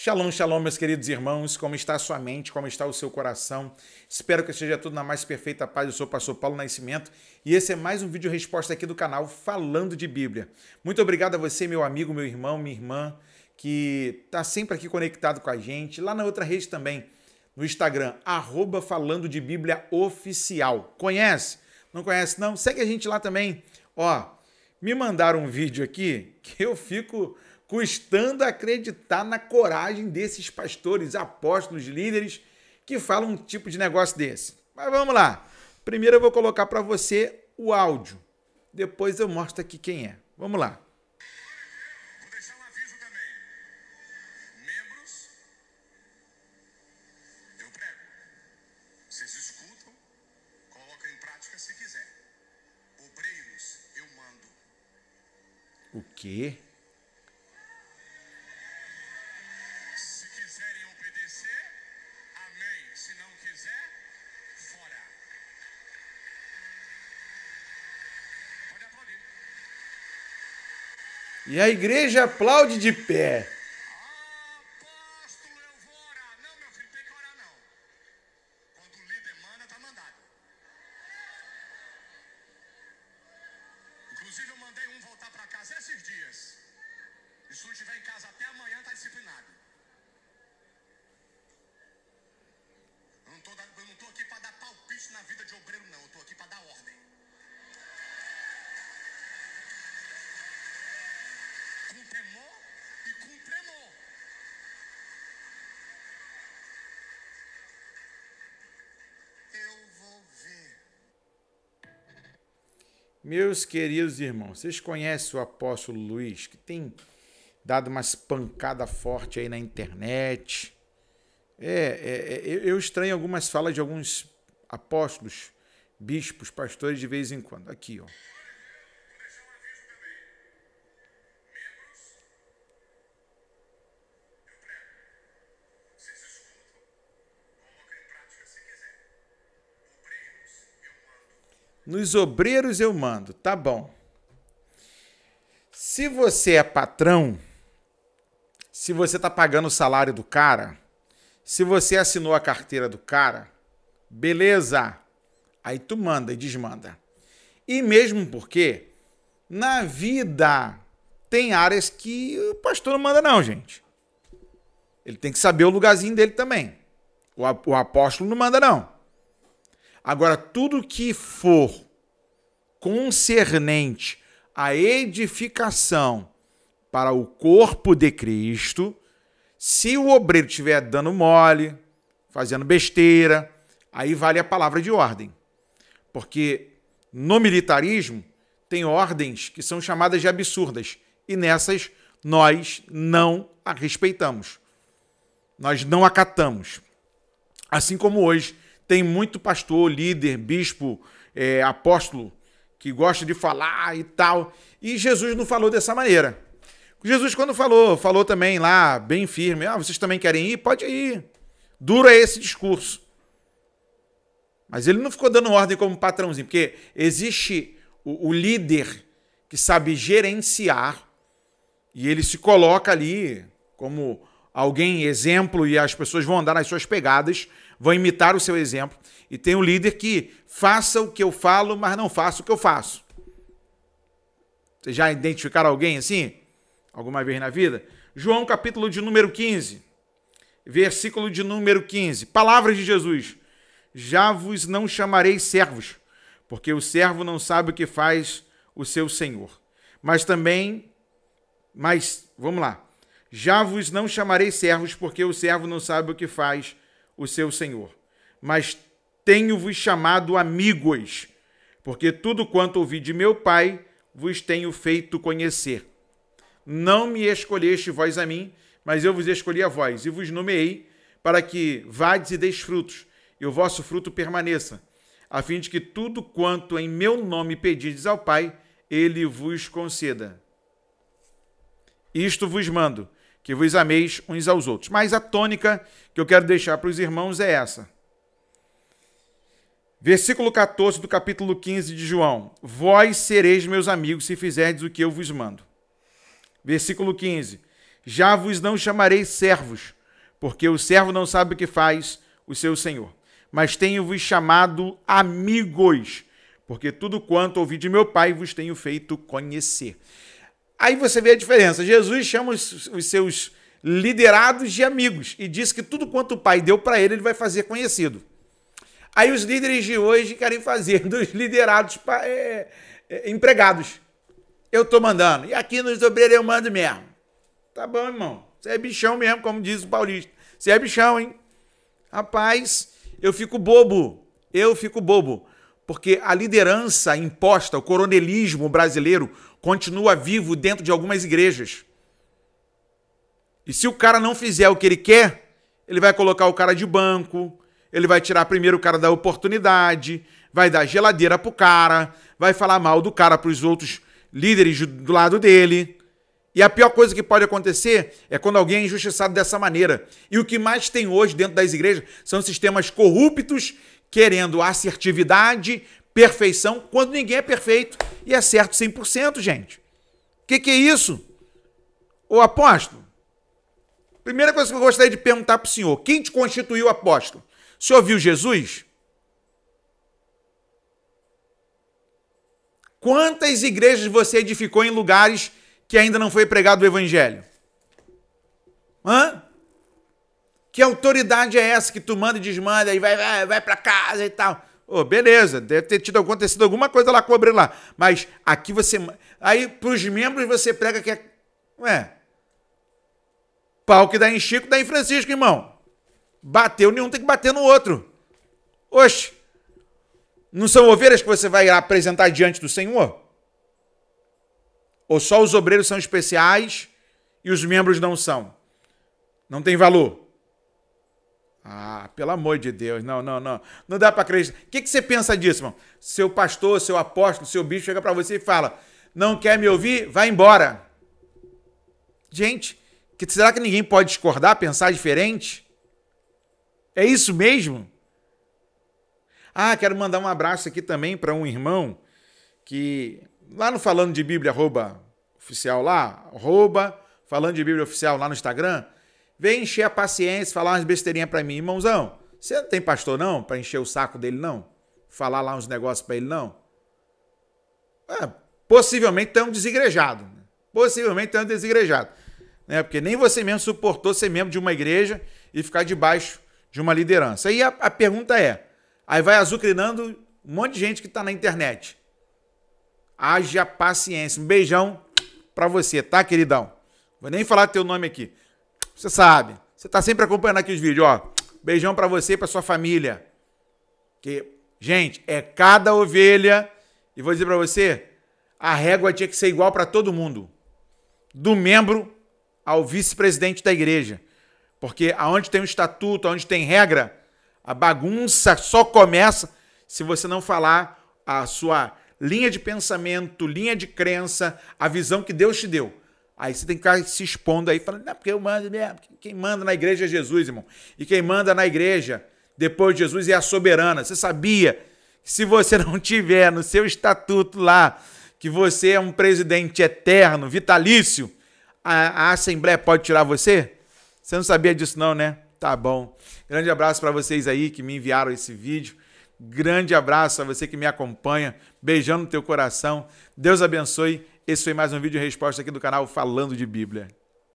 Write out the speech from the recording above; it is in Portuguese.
Shalom, shalom, meus queridos irmãos, como está a sua mente, como está o seu coração? Espero que esteja tudo na mais perfeita paz. Eu sou o pastor Paulo Nascimento e esse é mais um vídeo resposta aqui do canal Falando de Bíblia. Muito obrigado a você, meu amigo, meu irmão, minha irmã, que está sempre aqui conectado com a gente, lá na outra rede também, no Instagram, arroba Falando de Bíblia Oficial. Conhece? Não conhece não? Segue a gente lá também. Ó, me mandaram um vídeo aqui que eu fico custando acreditar na coragem desses pastores, apóstolos, líderes que falam um tipo de negócio desse. Mas vamos lá. Primeiro eu vou colocar para você o áudio. Depois eu mostro aqui quem é. Vamos lá. O quê? E a igreja aplaude de pé. Inclusive, eu mandei um voltar para casa esses dias. E se não estiver em casa até amanhã, está disciplinado. temor e com tremor. Eu vou ver. Meus queridos irmãos, vocês conhecem o apóstolo Luiz, que tem dado umas pancadas fortes aí na internet. É, é, é eu estranho algumas falas de alguns apóstolos, bispos, pastores de vez em quando. Aqui, ó. Nos obreiros eu mando, tá bom. Se você é patrão, se você tá pagando o salário do cara, se você assinou a carteira do cara, beleza. Aí tu manda e desmanda. E mesmo porque na vida tem áreas que o pastor não manda não, gente. Ele tem que saber o lugarzinho dele também. O apóstolo não manda não. Agora, tudo que for concernente à edificação para o corpo de Cristo, se o obreiro estiver dando mole, fazendo besteira, aí vale a palavra de ordem. Porque no militarismo tem ordens que são chamadas de absurdas e nessas nós não a respeitamos. Nós não acatamos. Assim como hoje tem muito pastor, líder, bispo, é, apóstolo que gosta de falar e tal. E Jesus não falou dessa maneira. Jesus, quando falou, falou também lá, bem firme: ah, vocês também querem ir? Pode ir. Duro é esse discurso. Mas ele não ficou dando ordem como patrãozinho, porque existe o, o líder que sabe gerenciar e ele se coloca ali como alguém exemplo e as pessoas vão andar nas suas pegadas vão imitar o seu exemplo. E tem um líder que faça o que eu falo, mas não faça o que eu faço. Vocês já identificaram alguém assim? Alguma vez na vida? João capítulo de número 15, versículo de número 15. Palavras de Jesus. Já vos não chamarei servos, porque o servo não sabe o que faz o seu senhor. Mas também, mas, vamos lá. Já vos não chamarei servos, porque o servo não sabe o que faz o seu Senhor. Mas tenho-vos chamado amigos, porque tudo quanto ouvi de meu Pai vos tenho feito conhecer. Não me escolheste vós a mim, mas eu vos escolhi a vós e vos nomeei para que vades e deis frutos, e o vosso fruto permaneça, a fim de que tudo quanto em meu nome pedides ao Pai, ele vos conceda. Isto vos mando, que vos ameis uns aos outros. Mas a tônica que eu quero deixar para os irmãos é essa. Versículo 14 do capítulo 15 de João: Vós sereis meus amigos se fizerdes o que eu vos mando. Versículo 15: Já vos não chamarei servos, porque o servo não sabe o que faz o seu senhor. Mas tenho-vos chamado amigos, porque tudo quanto ouvi de meu Pai vos tenho feito conhecer. Aí você vê a diferença. Jesus chama os, os seus liderados de amigos e diz que tudo quanto o Pai deu para ele, ele vai fazer conhecido. Aí os líderes de hoje querem fazer dos liderados é, é, é, empregados. Eu estou mandando. E aqui nos obreiros eu mando mesmo. Tá bom, irmão. Você é bichão mesmo, como diz o paulista. Você é bichão, hein? Rapaz, eu fico bobo. Eu fico bobo porque a liderança imposta, o coronelismo brasileiro, continua vivo dentro de algumas igrejas. E se o cara não fizer o que ele quer, ele vai colocar o cara de banco, ele vai tirar primeiro o cara da oportunidade, vai dar geladeira pro cara, vai falar mal do cara pros outros líderes do lado dele. E a pior coisa que pode acontecer é quando alguém é injustiçado dessa maneira. E o que mais tem hoje dentro das igrejas são sistemas corruptos querendo assertividade, perfeição, quando ninguém é perfeito e é certo 100%, gente. O que, que é isso? O apóstolo, primeira coisa que eu gostaria de perguntar para o senhor: quem te constituiu apóstolo? O senhor viu Jesus? Quantas igrejas você edificou em lugares que ainda não foi pregado o evangelho? Hã? Que autoridade é essa que tu manda e desmanda e vai, vai, vai para casa e tal? Ô, oh, beleza, deve ter tido acontecido alguma coisa lá cobrando lá. Mas aqui você. Aí pros membros você prega que é. Ué. Pau que dá em Chico, dá em Francisco, irmão. Bateu nenhum, tem que bater no outro. Oxe. Não são ovelhas que você vai apresentar diante do Senhor? Ou só os obreiros são especiais e os membros não são? Não tem valor. Ah, pelo amor de Deus, não, não, não. Não dá para acreditar. O que, que você pensa disso, irmão? Seu pastor, seu apóstolo, seu bicho chega para você e fala: Não quer me ouvir? Vai embora. Gente, que, será que ninguém pode discordar, pensar diferente? É isso mesmo? Ah, quero mandar um abraço aqui também para um irmão que, lá no Falando de Bíblia, arroba oficial lá, arroba Falando de Bíblia Oficial lá no Instagram, Vem encher a paciência, falar umas besteirinhas para mim, irmãozão. Você não tem pastor não para encher o saco dele não? Falar lá uns negócios para ele não? É, possivelmente estamos é desigrejado, Né? Possivelmente estamos é desigrejado, Né? Porque nem você mesmo suportou ser membro de uma igreja e ficar debaixo de uma liderança. Aí a, a pergunta é, aí vai azucrinando um monte de gente que está na internet. Haja paciência. Um beijão para você, tá, queridão? Vou nem falar teu nome aqui. Você sabe. Você está sempre acompanhando aqui os vídeos, ó. Beijão para você e para sua família. Que, gente, é cada ovelha. E vou dizer para você, a régua tinha que ser igual para todo mundo. Do membro ao vice-presidente da igreja. Porque aonde tem um estatuto, aonde tem regra, a bagunça só começa se você não falar a sua linha de pensamento, linha de crença, a visão que Deus te deu. Aí você tem que ficar se expondo aí, falando, não, porque eu mando mesmo. Quem manda na igreja é Jesus, irmão. E quem manda na igreja, depois de Jesus, é a soberana. Você sabia que se você não tiver no seu estatuto lá que você é um presidente eterno, vitalício, a, a Assembleia pode tirar você? Você não sabia disso, não, né? Tá bom. Grande abraço para vocês aí que me enviaram esse vídeo. Grande abraço a você que me acompanha. Beijão no teu coração. Deus abençoe esse foi mais um vídeo resposta aqui do canal Falando de Bíblia.